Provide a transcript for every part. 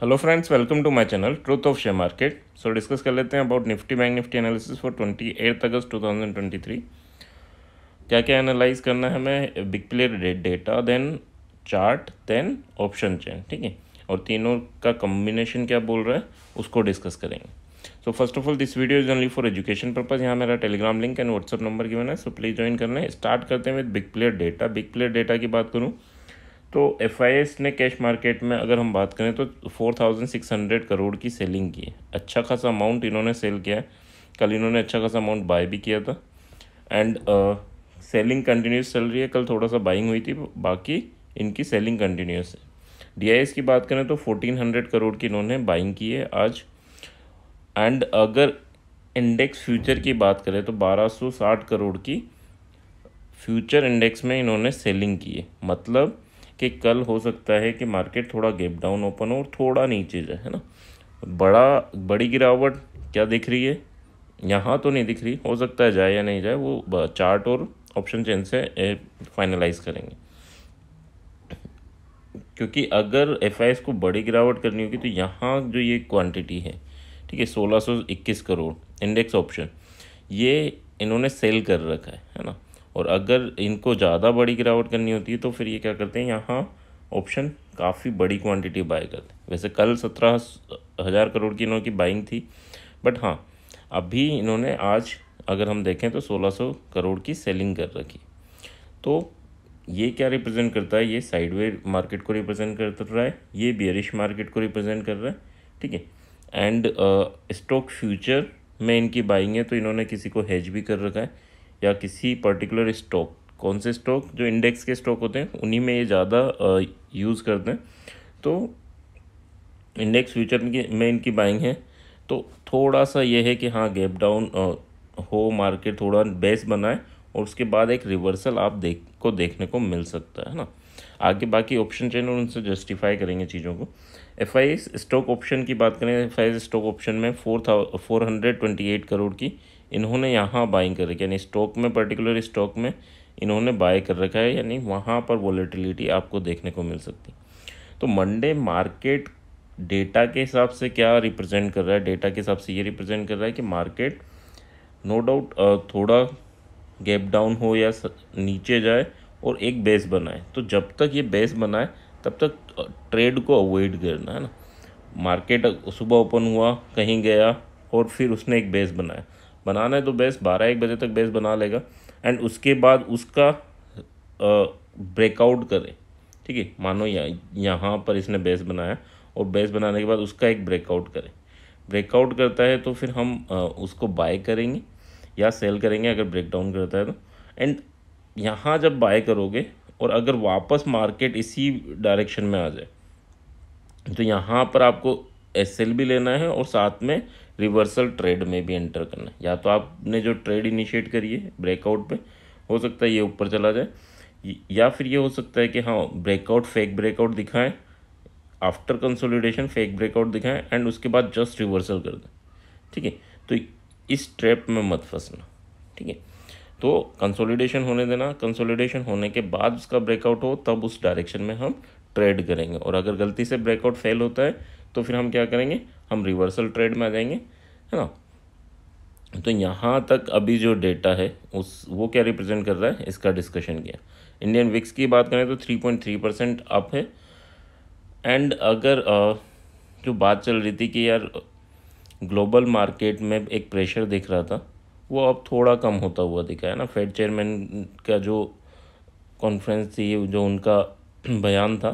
hello friends welcome to my channel truth of share market so discuss कर लेते हैं about Nifty bank Nifty analysis for twenty eight August two thousand twenty three क्या क्या analyse करना है हमें big player data then chart then option chain ठीक है और तीनों का कम्बिनेशन क्या बोल रहा है उसको डिस्कस करेंगे so first of all this video is only for education purpose यहाँ मेरा Telegram link and WhatsApp number given है सो प्लीज़ ज्वाइन करना है स्टार्ट करते हैं with big player data big player data की बात करूँ तो एफ ने कैश मार्केट में अगर हम बात करें तो 4600 करोड़ की सेलिंग की है अच्छा खासा अमाउंट इन्होंने सेल किया है कल इन्होंने अच्छा खासा अमाउंट बाय भी किया था एंड सेलिंग कंटिन्यूस चल रही है कल थोड़ा सा बाइंग हुई थी बाकी इनकी सेलिंग कंटिन्यूस है डी की बात करें तो 1400 करोड़ की इन्होंने बाइंग की है आज एंड अगर इंडेक्स फ्यूचर की बात करें तो 1260 करोड़ की फ्यूचर इंडेक्स में इन्होंने सेलिंग की है मतलब कि कल हो सकता है कि मार्केट थोड़ा गेप डाउन ओपन हो और थोड़ा नीचे जाए है ना बड़ा बड़ी गिरावट क्या दिख रही है यहाँ तो नहीं दिख रही हो सकता है जाए या नहीं जाए वो चार्ट और ऑप्शन चेंज से फाइनलाइज करेंगे क्योंकि अगर एफ को बड़ी गिरावट करनी होगी तो यहाँ जो ये क्वांटिटी है ठीक है सोलह सौ इक्कीस करोड़ इंडेक्स ऑप्शन ये इन्होंने सेल कर रखा है है ना और अगर इनको ज़्यादा बड़ी गिरावट करनी होती है तो फिर ये क्या करते हैं यहाँ ऑप्शन काफ़ी बड़ी क्वांटिटी बाय करते हैं वैसे कल सत्रह हज़ार करोड़ की इन्हों की बाइंग थी बट हाँ अभी इन्होंने आज अगर हम देखें तो सोलह सौ करोड़ की सेलिंग कर रखी तो ये क्या रिप्रेजेंट करता है ये साइडवे मार्केट को रिप्रेजेंट कर रहा है ये बियरिश मार्केट को रिप्रेजेंट कर रहा है ठीक है एंड स्टॉक फ्यूचर में इनकी बाइंग है तो इन्होंने किसी को हेज भी कर रखा है या किसी पर्टिकुलर स्टॉक कौन से स्टॉक जो इंडेक्स के स्टॉक होते हैं उन्हीं में ये ज़्यादा यूज़ करते हैं तो इंडेक्स फ्यूचर में इनकी बाइंग है तो थोड़ा सा ये है कि हाँ गैप डाउन हो मार्केट थोड़ा बेस बनाए और उसके बाद एक रिवर्सल आप देख को देखने को मिल सकता है ना आगे बाकी ऑप्शन चेन और उनसे जस्टिफाई करेंगे चीज़ों को एफ आई स्टॉक ऑप्शन की बात करें एफ आई स्टॉक ऑप्शन में four thou four hundred twenty eight crore की इन्होंने यहाँ बाइंग कर रखी है यानी स्टॉक में पर्टिकुलर स्टॉक में इन्होंने बाय कर रखा है यानी वहाँ पर वॉलेटिलिटी आपको देखने को मिल सकती तो मंडे मार्केट डेटा के हिसाब से क्या रिप्रेजेंट कर रहा है डेटा के हिसाब से ये रिप्रेजेंट कर रहा है कि मार्केट नो डाउट थोड़ा गैप डाउन हो या नीचे जाए और एक बेस बनाए तो जब तक ये बेस बनाए तब तक ट्रेड को अवॉइड करना है ना मार्केट सुबह ओपन हुआ कहीं गया और फिर उसने एक बेस बनाया बनाना है तो बेस बारह एक बजे तक बेस बना लेगा एंड उसके बाद उसका ब्रेकआउट करें ठीक है मानो यहाँ यहाँ पर इसने बेस बनाया और बेस बनाने के बाद उसका एक ब्रेकआउट करें ब्रेकआउट करता है तो फिर हम आ, उसको बाय करेंगे या सेल करेंगे अगर ब्रेकडाउन करता है तो एंड यहाँ जब बाय करोगे और अगर वापस मार्केट इसी डायरेक्शन में आ जाए तो यहाँ पर आपको एस भी लेना है और साथ में रिवर्सल ट्रेड में भी एंटर करना है या तो आपने जो ट्रेड इनिशिएट करी है ब्रेकआउट पे हो सकता है ये ऊपर चला जाए या फिर ये हो सकता है कि हाँ ब्रेकआउट फेक ब्रेकआउट दिखाएं आफ्टर कंसोलिडेशन फेक ब्रेकआउट दिखाएं एंड उसके बाद जस्ट रिवर्सल कर दें ठीक है तो इस ट्रैप में मत फंसना ठीक है तो कंसोलिडेशन होने देना कंसोलिडेशन होने के बाद उसका ब्रेकआउट हो तब उस डायरेक्शन में हम ट्रेड करेंगे और अगर गलती से ब्रेकआउट फेल होता है तो फिर हम क्या करेंगे हम रिवर्सल ट्रेड में आ जाएंगे है ना तो यहाँ तक अभी जो डेटा है उस वो क्या रिप्रेजेंट कर रहा है इसका डिस्कशन किया इंडियन विक्स की बात करें तो three point three percent up है एंड अगर जो बात चल रही थी कि यार ग्लोबल मार्केट में एक प्रेशर दिख रहा था वो अब थोड़ा कम होता हुआ दिखा है ना फेड चेयरमैन का जो कॉन्फ्रेंस थी जो उनका बयान था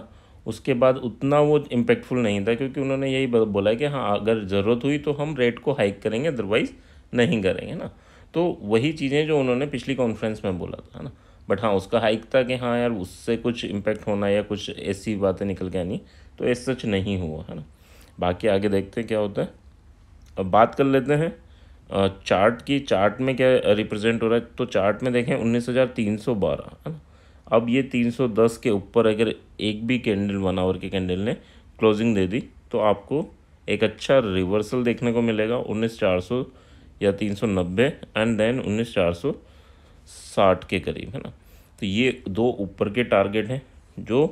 उसके बाद उतना वो इम्पैक्टफुल नहीं था क्योंकि उन्होंने यही बोला कि हाँ अगर ज़रूरत हुई तो हम रेट को हाइक करेंगे अदरवाइज़ नहीं करेंगे ना तो वही चीज़ें जो उन्होंने पिछली कॉन्फ्रेंस में बोला था ना बट हाँ उसका हाइक था कि हाँ यार उससे कुछ इम्पैक्ट होना या कुछ ऐसी बातें निकल के आनी तो ऐसा सच नहीं हुआ है ना बाकी आगे देखते हैं क्या होता है अब बात कर लेते हैं चार्ट की चार्ट में क्या रिप्रेजेंट हो रहा है तो चार्ट में देखें उन्नीस हज़ार तीन सौ बारह है ना अब ये 310 के ऊपर अगर एक भी कैंडल वन आवर के कैंडल ने क्लोजिंग दे दी तो आपको एक अच्छा रिवर्सल देखने को मिलेगा उन्नीस चार सौ या तीन सौ नब्बे एंड देन उन्नीस चार सौ साठ के करीब है ना तो ये दो ऊपर के टारगेट हैं जो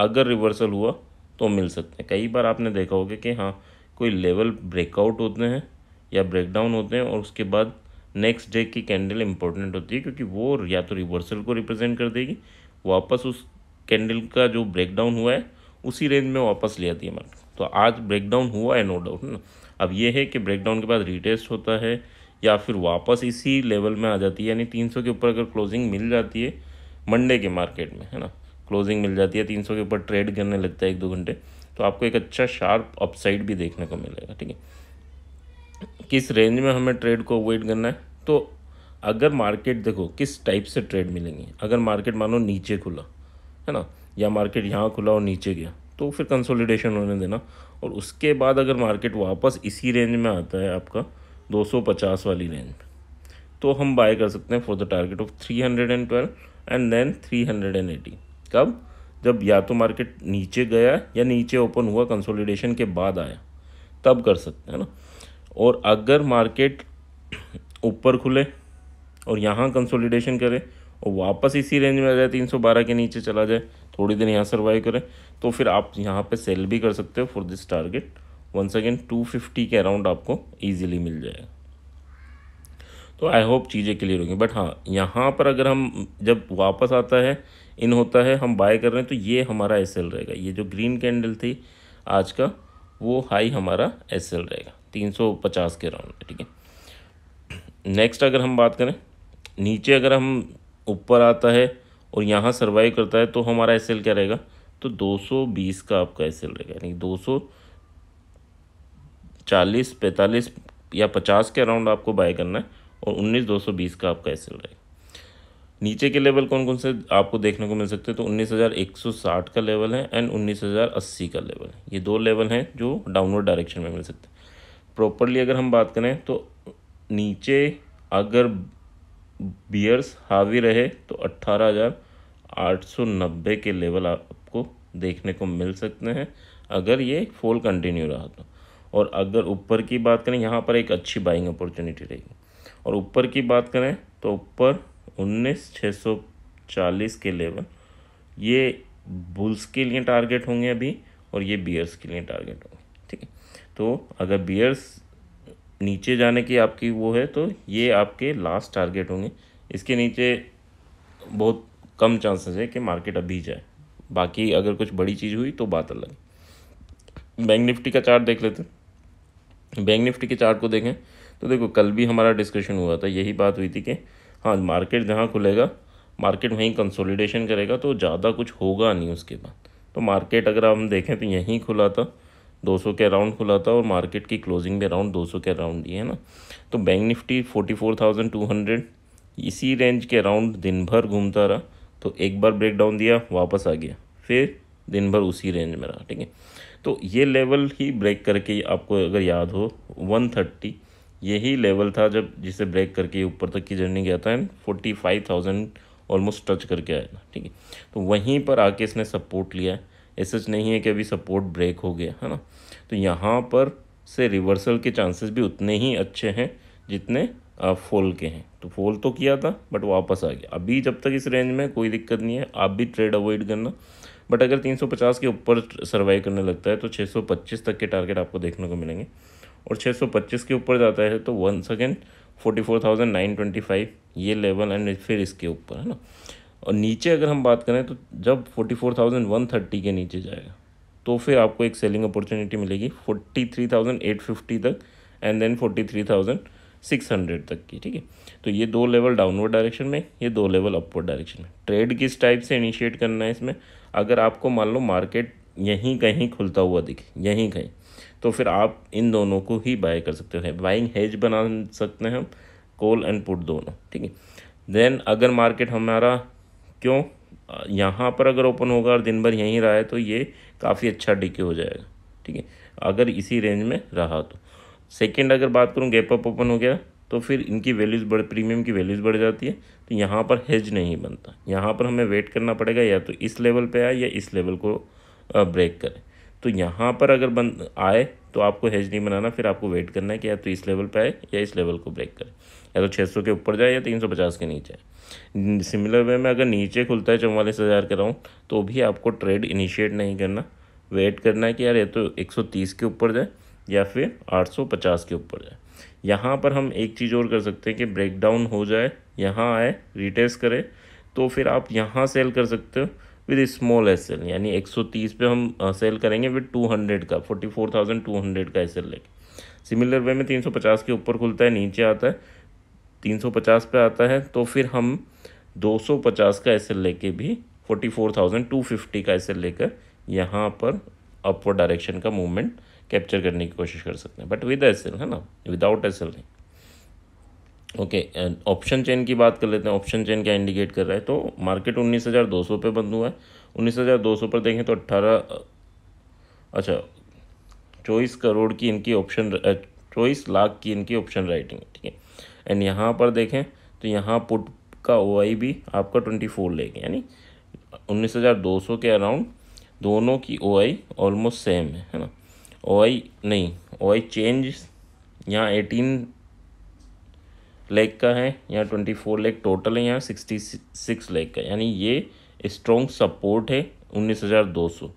अगर रिवर्सल हुआ तो मिल सकते हैं कई बार आपने देखा होगा कि हाँ कोई लेवल ब्रेकआउट होते हैं या ब्रेकडाउन होते हैं और उसके बाद नेक्स्ट डे की कैंडल इंपॉर्टेंट होती है क्योंकि वो या तो रिवर्सल को रिप्रेजेंट कर देगी वापस उस कैंडल का जो ब्रेकडाउन हुआ है उसी रेंज में वापस ले आती है मार्केट तो आज ब्रेकडाउन हुआ है नो डाउट है ना अब ये है कि ब्रेकडाउन के बाद रिटेस्ट होता है या फिर वापस इसी लेवल में आ जाती है यानी 300 के ऊपर अगर क्लोजिंग मिल जाती है मंडे के मार्केट में है ना क्लोजिंग मिल जाती है 300 के ऊपर ट्रेड करने लगता है एक दो घंटे तो आपको एक अच्छा शार्प अपसाइड भी देखने को मिलेगा ठीक है किस रेंज में हमें ट्रेड को अवॉइड करना है तो अगर मार्केट देखो किस टाइप से ट्रेड मिलेंगे अगर मार्केट मानो नीचे खुला है ना या मार्केट यहाँ खुला और नीचे गया तो फिर कंसोलिडेशन होने देना और उसके बाद अगर मार्केट वापस इसी रेंज में आता है आपका 250 वाली रेंज में तो हम बाय कर सकते हैं for the target of 312 and then 380 कब जब या तो मार्केट नीचे गया या नीचे ओपन हुआ कंसोलिडेशन के बाद आया तब कर सकते हैं ना और अगर मार्केट ऊपर खुले और यहाँ कंसोलिडेशन करे और वापस इसी रेंज में आ जाए 312 के नीचे चला जाए थोड़ी देर यहाँ सर्वाइव करें तो फिर आप यहाँ पे सेल भी कर सकते हो for this target second two fifty के अराउंड आपको इजीली मिल जाएगा तो आई होप चीज़ें क्लियर होंगी बट हाँ यहाँ पर अगर हम जब वापस आता है इन होता है हम बाय कर रहे हैं तो ये हमारा एस रहेगा ये जो ग्रीन कैंडल थी आज का वो हाई हमारा एस रहेगा तीन सौ पचास के राउंड ठीक है नेक्स्ट अगर हम बात करें नीचे अगर हम ऊपर आता है और यहाँ सर्वाइव करता है तो हमारा एस क्या रहेगा तो 220 का आपका एस रहेगा यानी चालीस पैंतालीस या 50 के अराउंड आपको बाय करना है और 19 220 का आपका एस रहेगा नीचे के लेवल कौन कौन से आपको देखने को मिल सकते हैं तो 19,160 का लेवल है एंड 19,080 का लेवल है ये दो लेवल हैं जो डाउनवर्ड डायरेक्शन में मिल सकते हैं प्रॉपरली अगर हम बात करें तो नीचे अगर बियर्स हावी रहे तो अट्ठारह हज़ार आठ सौ नब्बे के लेवल आपको देखने को मिल सकते हैं अगर ये फॉल कंटिन्यू रहा तो और अगर ऊपर की बात करें यहाँ पर एक अच्छी बाइंग अपॉर्चुनिटी रहेगी और ऊपर की बात करें तो ऊपर उन्नीस छः सौ चालीस के लेवल ये बुल्स के लिए टारगेट होंगे अभी और ये बियर्स के लिए टारगेट होंगे तो अगर बियर्स नीचे जाने की आपकी वो है तो ये आपके लास्ट टारगेट होंगे इसके नीचे बहुत कम चांसेस है कि मार्केट अभी जाए बाकी अगर कुछ बड़ी चीज़ हुई तो बात अलग बैंक निफ्टी का चार्ट देख लेते हैं बैंक निफ्टी के चार्ट को देखें तो देखो कल भी हमारा डिस्कशन हुआ था यही बात हुई थी कि हाँ मार्केट जहाँ खुलेगा मार्केट वहीं कंसोलिडेशन करेगा तो ज़्यादा कुछ होगा नहीं उसके बाद तो मार्केट अगर हम देखें तो यहीं खुला था 200 के अराउंड खुला था और मार्केट की क्लोजिंग भी अराउंड 200 के अराउंड ही है ना तो बैंक निफ्टी 44,200 इसी रेंज के अराउंड दिन भर घूमता रहा तो एक बार ब्रेक डाउन दिया वापस आ गया फिर दिन भर उसी रेंज में रहा ठीक है तो ये लेवल ही ब्रेक करके आपको अगर याद हो वन यही लेवल था जब जिसे ब्रेक करके ऊपर तक की जर्नी गया था and forty five thousand almost touch करके आया था ठीक है तो वहीं पर आके इसने सपोर्ट लिया है ऐसा नहीं है कि अभी सपोर्ट ब्रेक हो गया है ना तो यहाँ पर से रिवर्सल के चांसेस भी उतने ही अच्छे हैं जितने फॉल के हैं तो फॉल तो किया था बट वापस आ गया अभी जब तक इस रेंज में कोई दिक्कत नहीं है आप भी ट्रेड अवॉइड करना बट अगर 350 के ऊपर सर्वाइव करने लगता है तो 625 तक के टारगेट आपको देखने को मिलेंगे और 625 के ऊपर जाता है तो वन सेकेंड 44,925 ये लेवल एंड फिर इसके ऊपर है ना और नीचे अगर हम बात करें तो जब forty four thousand one thirty के नीचे जाएगा तो फिर आपको एक सेलिंग अपॉर्चुनिटी मिलेगी forty three thousand eight fifty तक and then forty three thousand six hundred तक की ठीक है तो ये दो लेवल डाउनवर्ड डायरेक्शन में ये दो लेवल अपवर्ड डायरेक्शन में ट्रेड किस टाइप से इनिशिएट करना है इसमें अगर आपको मान लो मार्केट यहीं कहीं खुलता हुआ दिखे यहीं कहीं तो फिर आप इन दोनों को ही बाय कर सकते हैं बाइंग हेज बना सकते हैं हम कॉल एंड पुट दोनों ठीक है देन अगर मार्केट हमारा क्यों यहाँ पर अगर ओपन होगा और दिन भर यहीं रहा है तो ये काफ़ी अच्छा डिके हो जाएगा ठीक है अगर इसी रेंज में रहा तो सेकेंड अगर बात करूँ गैप अप ओपन हो गया तो फिर इनकी वैल्यूज़ बढ़ प्रीमियम की वैल्यूज़ बढ़ जाती है तो यहाँ पर हेज नहीं बनता यहाँ पर हमें वेट करना पड़ेगा या तो इस लेवल पे आए या इस लेवल को ब्रेक करें तो यहाँ पर अगर बंद आए तो आपको हैज नहीं बनाना फिर आपको वेट करना है कि या तो इस लेवल पर आए या इस लेवल को ब्रेक करे या तो 600 के ऊपर जाए या 350 के नीचे आए सिमिलर वे में अगर नीचे खुलता है चौवालीस हज़ार के राउंड तो भी आपको ट्रेड इनिशिएट नहीं करना वेट करना है कि यार ये तो 130 के ऊपर जाए या फिर 850 के ऊपर जाए यहाँ पर हम एक चीज़ और कर सकते हैं कि ब्रेकडाउन हो जाए यहाँ आए रिटेस्ट करें तो फिर आप यहाँ सेल कर सकते हो विद स्मॉल एस एल यानी 130 पे हम सेल करेंगे विद 200 का 44,200 का एस एल लेके सिमिलर वे में 350 के ऊपर खुलता है नीचे आता है 350 पे आता है तो फिर हम 250 का एस एल लेके भी 44,250 का एस एल लेकर यहाँ पर अपवर्ड डायरेक्शन का मूवमेंट कैप्चर करने की कोशिश कर सकते हैं बट विद एस एल है ना विदाउट एस एल नहीं ओके ऑप्शन चेन की बात कर लेते हैं ऑप्शन चेन क्या इंडिकेट कर रहा है तो मार्केट 19,200 पे बंद हुआ है 19,200 पर देखें तो 18 अच्छा चौबीस करोड़ की इनकी ऑप्शन चौबीस लाख की इनकी ऑप्शन राइटिंग ठीक है एंड यहाँ पर देखें तो यहाँ पुट का ओ भी आपका ट्वेंटी फोर लेके यानी उन्नीस हज़ार दो सौ के अराउंड दोनों की ओ ऑलमोस्ट सेम है है ना ओ नहीं ओ चेंज यहाँ एटीन लेग का है या ट्वेंटी फोर लेग टोटल है यहाँ सिक्सटी सिक्स लेग का यानी ये स्ट्रॉन्ग सपोर्ट है उन्नीस हज़ार दो सौ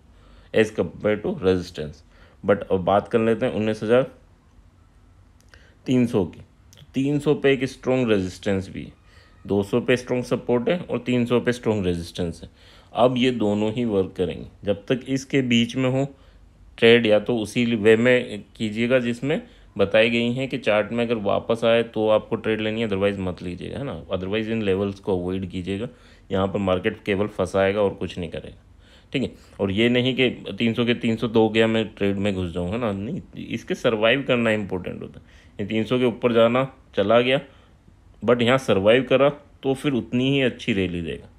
as compare to resistance but अब बात कर लेते हैं उन्नीस हज़ार तीन सौ की तीन सौ पे एक स्ट्रॉन्ग रेजिस्टेंस भी है दो सौ पे स्ट्रॉन्ग सपोर्ट है और तीन सौ पे स्ट्रॉन्ग रेजिस्टेंस है अब ये दोनों ही वर्क करेंगे जब तक इसके बीच में हो ट्रेड या तो उसी वे में कीजिएगा जिसमें बताई गई हैं कि चार्ट में अगर वापस आए तो आपको ट्रेड लेनी है अदरवाइज़ मत लीजिएगा है ना अदरवाइज़ इन लेवल्स को अवॉइड कीजिएगा यहाँ पर मार्केट केवल फंसाएगा और कुछ नहीं करेगा ठीक है और ये नहीं कि तीन सौ के तीन सौ दो गया मैं ट्रेड में घुस जाऊँ है ना नहीं इसके सर्वाइव करना इंपॉर्टेंट होता है तीन सौ के ऊपर जाना चला गया बट यहाँ सर्वाइव करा तो फिर उतनी ही अच्छी रैली देगा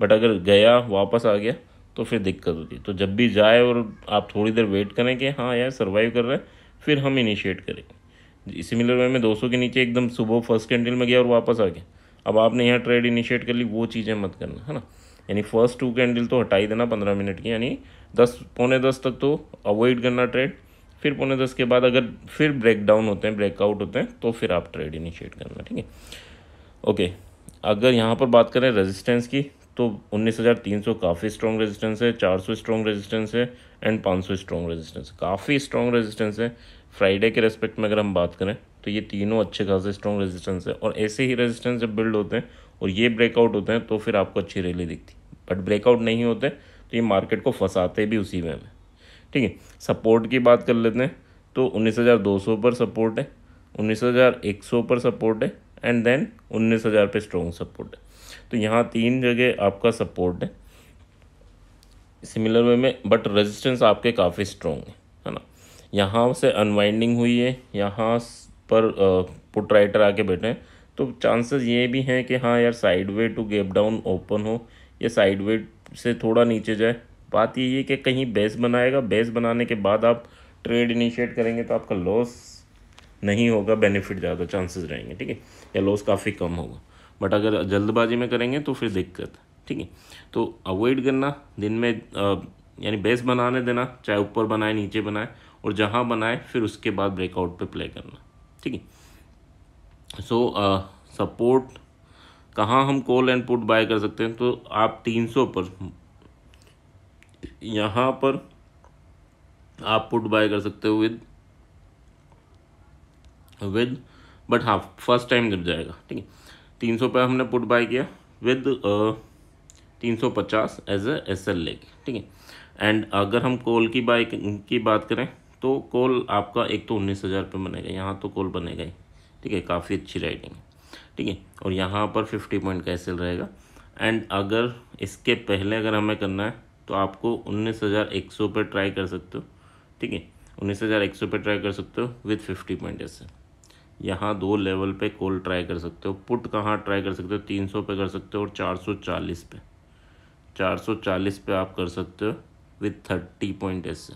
बट अगर गया वापस आ गया तो फिर दिक्कत होती है तो जब भी जाए और आप थोड़ी देर वेट करें कि हाँ यार सर्वाइव कर रहे हैं फिर हम इनिशिएट करेंगे सिमिलर वे में 200 के नीचे एकदम सुबह फर्स्ट कैंडल में गया और वापस आ गया अब आपने यहाँ ट्रेड इनिशिएट कर ली वो चीज़ें मत करना है ना यानी फर्स्ट टू कैंडल तो हटा ही देना पंद्रह मिनट की यानी दस पौने दस तक तो अवॉइड करना ट्रेड फिर पौने दस के बाद अगर फिर ब्रेक डाउन होते हैं ब्रेकआउट होते हैं तो फिर आप ट्रेड इनिशिएट करना ठीक है ओके अगर यहाँ पर बात करें रेजिस्टेंस की तो 19,300 काफ़ी स्ट्रॉन्ग रेजिस्टेंस है 400 स्ट्रॉन्ग रेजिस्टेंस है एंड 500 स्ट्रॉन्ग रेजिस्टेंस काफ़ी स्ट्रॉन्ग रेजिस्टेंस है फ्राइडे के रेस्पेक्ट में अगर हम बात करें तो ये तीनों अच्छे खासे स्ट्रॉन्ग रेजिस्टेंस है और ऐसे ही रेजिस्टेंस जब बिल्ड होते हैं और ये ब्रेकआउट होते हैं तो फिर आपको अच्छी रैली दिखती बट ब्रेकआउट नहीं होते तो ये मार्केट को फंसाते भी उसी में ठीक है सपोर्ट की बात कर लेते हैं तो उन्नीस पर सपोर्ट है उन्नीस पर सपोर्ट है एंड देन उन्नीस पे स्ट्रॉन्ग सपोर्ट है तो यहाँ तीन जगह आपका सपोर्ट है सिमिलर वे में बट रेजिस्टेंस आपके काफ़ी स्ट्रॉन्ग है है ना यहाँ से अनवाइंडिंग हुई है यहाँ पर पुट राइटर आके बैठे हैं तो चांसेस ये भी हैं कि हाँ यार sideways to gap down open हो या साइड वे से थोड़ा नीचे जाए बात यही है कि कहीं बेस बनाएगा बेस बनाने के बाद आप ट्रेड इनिशिएट करेंगे तो आपका लॉस नहीं होगा बेनिफिट ज़्यादा चांसेस रहेंगे ठीक है या लॉस काफ़ी कम होगा बट अगर जल्दबाजी में करेंगे तो फिर दिक्कत ठीक है तो अवॉइड करना दिन में यानी बेस बनाने देना चाहे ऊपर बनाए नीचे बनाए और जहाँ बनाए फिर उसके बाद ब्रेकआउट पे प्ले करना ठीक है सो सपोर्ट कहाँ हम कॉल एंड पुट बाय कर सकते हैं तो आप 300 पर यहाँ पर आप पुट बाय कर सकते हो विद विद बट हाँ फर्स्ट टाइम जब जाएगा ठीक है तीन सौ पे हमने पुट बाय किया विद तीन सौ पचास as a S L leg ठीक है एंड अगर हम कोल की बाय की बात करें तो कोल आपका एक तो उन्नीस हज़ार रुपये बनेगा यहाँ तो कोल बनेगा ही ठीक है काफ़ी अच्छी राइटिंग है ठीक है और यहाँ पर फिफ्टी पॉइंट का एस रहेगा एंड अगर इसके पहले अगर हमें करना है तो आपको उन्नीस हज़ार एक सौ पर ट्राई कर सकते हो ठीक है उन्नीस हज़ार एक सौ पर ट्राई कर सकते हो with fifty point S L यहाँ दो लेवल पे कॉल ट्राई कर सकते हो पुट कहाँ ट्राई कर सकते हो 300 पे कर सकते हो और 440 पे 440 पे आप कर सकते हो विथ थर्टी पॉइंट एस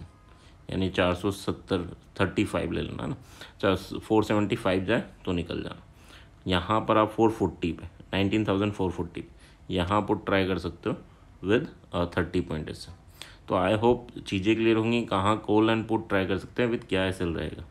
यानी चार सौ सत्तर थर्टी फाइव ले लेना ना चार फोर सेवेंटी फाइव जाए तो निकल जाना यहाँ पर आप फोर फोर्टी पे नाइनटीन थाउजेंड फोर फोर्टी पे यहाँ पुट ट्राई कर सकते हो विद थर्टी पॉइंट एस तो आई होप चीज़ें क्लियर होंगी कहाँ कॉल एंड पुट ट्राई कर सकते हैं विद क्या एस रहेगा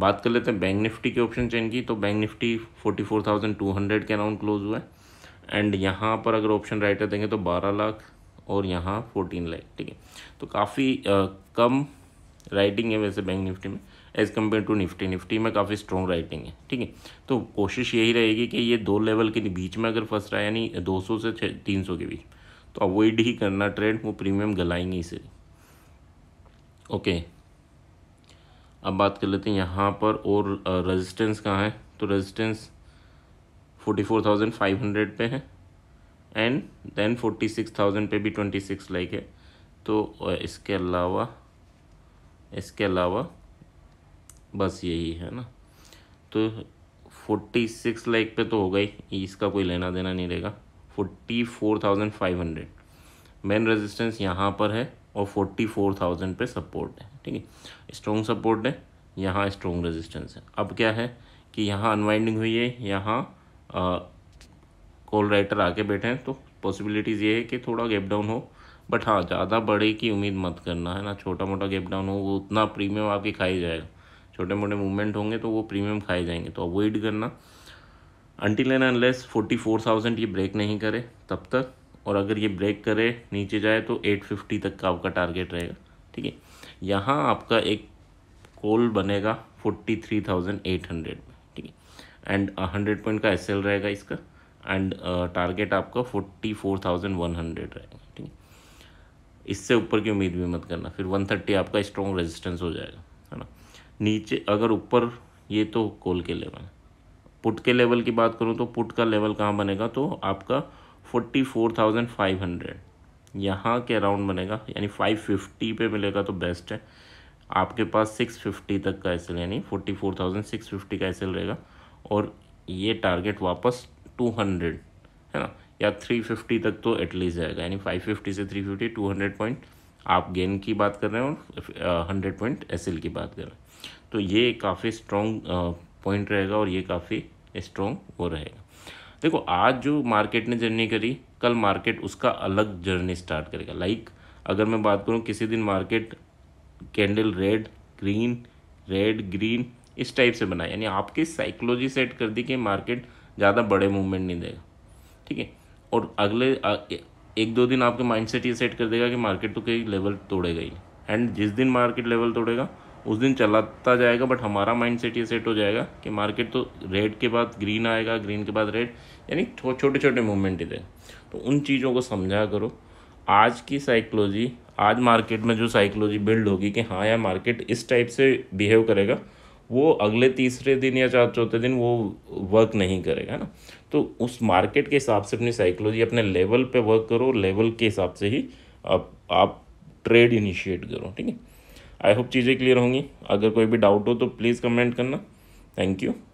बात कर लेते हैं बैंक निफ्टी के ऑप्शन चेन की तो bank Nifty forty four thousand two hundred के अराउंड क्लोज हुआ है एंड यहाँ पर अगर ऑप्शन राइटर देंगे तो बारह लाख और यहाँ फोर्टीन लाख ठीक है तो काफ़ी कम राइटिंग है वैसे बैंक निफ्टी में as compare to Nifty Nifty में काफ़ी स्ट्रॉन्ग राइटिंग है ठीक है तो कोशिश यही रहेगी कि ये दो लेवल के बीच में अगर फंस रहा है यानी 200 से 300 के बीच तो अवॉइड ही करना ट्रेड वो प्रीमियम गलाएंगे इसे ओके अब बात कर लेते हैं यहाँ पर और रेजिस्टेंस कहाँ है तो रेजिस्टेंस 44,500 पे है एंड देन 46,000 पे भी 26 लाइक है तो इसके अलावा इसके अलावा बस यही है ना तो 46 लाइक पे तो हो गई इसका कोई लेना देना नहीं रहेगा 44,500 मेन रेजिस्टेंस यहाँ पर है और 44,000 पे सपोर्ट है ठीक है स्ट्रॉन्ग सपोर्ट है यहाँ स्ट्रॉन्ग रेजिस्टेंस है अब क्या है कि यहाँ अनवाइंडिंग हुई है यहाँ कॉल राइटर आके बैठे हैं तो पॉसिबिलिटीज़ ये है कि थोड़ा गैप डाउन हो बट हाँ ज़्यादा बड़े की उम्मीद मत करना है ना छोटा मोटा गैप डाउन हो वो उतना प्रीमियम आपके खाई जाएगा छोटे मोटे मूवमेंट होंगे तो वो प्रीमियम खाए जाएंगे तो अवॉइड करना until and unless forty four thousand ये ब्रेक नहीं करे तब तक और अगर ये ब्रेक करे नीचे जाए तो एट फिफ्टी तक का आपका टारगेट रहेगा ठीक है यहाँ आपका एक कोल बनेगा forty three thousand eight hundred में ठीक है एंड हंड्रेड पॉइंट का एस रहेगा इसका एंड टारगेट uh, आपका forty four thousand one hundred रहेगा ठीक है इससे ऊपर की उम्मीद भी मत करना फिर वन थर्टी आपका स्ट्रॉन्ग रेजिस्टेंस हो जाएगा है ना नीचे अगर ऊपर ये तो कोल के लेवल पुट के लेवल की बात करूँ तो पुट का लेवल कहाँ बनेगा तो आपका forty four thousand five hundred यहाँ के अराउंड बनेगा यानी फाइव फिफ्टी पे मिलेगा तो बेस्ट है आपके पास सिक्स फिफ्टी तक का एस यानी forty four thousand six fifty का एस रहेगा और ये टारगेट वापस टू हंड्रेड है ना या थ्री फिफ्टी तक तो एटलीस्ट जाएगा यानी फाइव फिफ्टी से three fifty two hundred point आप गेन की बात कर रहे हैं और हंड्रेड पॉइंट एस की बात कर रहे हैं तो ये काफ़ी स्ट्रॉन्ग पॉइंट रहेगा और ये काफ़ी स्ट्रॉन्ग वो रहेगा देखो आज जो मार्केट ने जर्नी करी कल मार्केट उसका अलग जर्नी स्टार्ट करेगा लाइक अगर मैं बात करूँ किसी दिन market candle red green red green इस टाइप से बनाए यानी आपकी साइकोलॉजी सेट कर दी कि मार्केट ज़्यादा बड़े मूवमेंट नहीं देगा ठीक है और अगले एक दो दिन आपके माइंडसेट ये सेट कर देगा कि मार्केट तो कई लेवल तोड़ेगा ही एंड जिस दिन मार्केट लेवल तोड़ेगा उस दिन चलाता जाएगा बट हमारा माइंडसेट ये सेट हो जाएगा कि मार्केट तो रेड के बाद ग्रीन आएगा ग्रीन के बाद रेड यानी छोटे छोटे मूवमेंट ही देगा तो उन चीज़ों को समझा करो आज की साइकोलॉजी आज मार्केट में जो साइकोलॉजी बिल्ड होगी कि हाँ यार मार्केट इस टाइप से बिहेव करेगा वो अगले तीसरे दिन या चार चौथे दिन वो वर्क नहीं करेगा ना तो उस मार्केट के हिसाब से अपनी साइकोलॉजी अपने लेवल पे वर्क करो लेवल के हिसाब से ही आप आप ट्रेड इनिशिएट करो ठीक है आई होप चीज़ें क्लियर होंगी अगर कोई भी डाउट हो तो प्लीज़ कमेंट करना थैंक यू